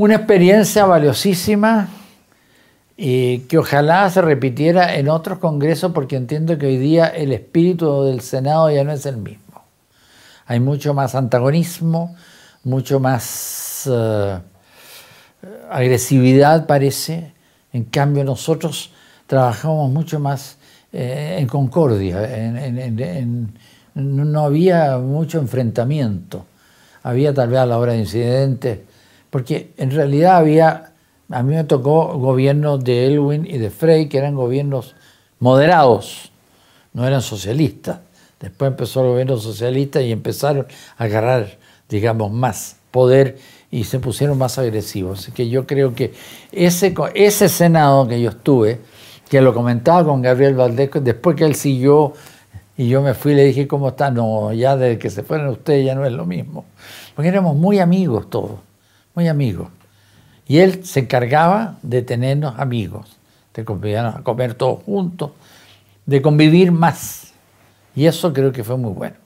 Una experiencia valiosísima y que ojalá se repitiera en otros congresos porque entiendo que hoy día el espíritu del Senado ya no es el mismo. Hay mucho más antagonismo, mucho más eh, agresividad parece. En cambio nosotros trabajamos mucho más eh, en concordia, no había mucho enfrentamiento. Había tal vez a la hora de incidentes porque en realidad había, a mí me tocó gobiernos de Elwin y de Frey, que eran gobiernos moderados, no eran socialistas. Después empezó el gobierno socialista y empezaron a agarrar, digamos, más poder y se pusieron más agresivos. Así que yo creo que ese, ese Senado que yo estuve, que lo comentaba con Gabriel Valdés, después que él siguió y yo me fui y le dije, ¿cómo está? No, ya desde que se fueron ustedes ya no es lo mismo. Porque éramos muy amigos todos muy amigo Y él se encargaba de tenernos amigos, de convidarnos a comer todos juntos, de convivir más. Y eso creo que fue muy bueno.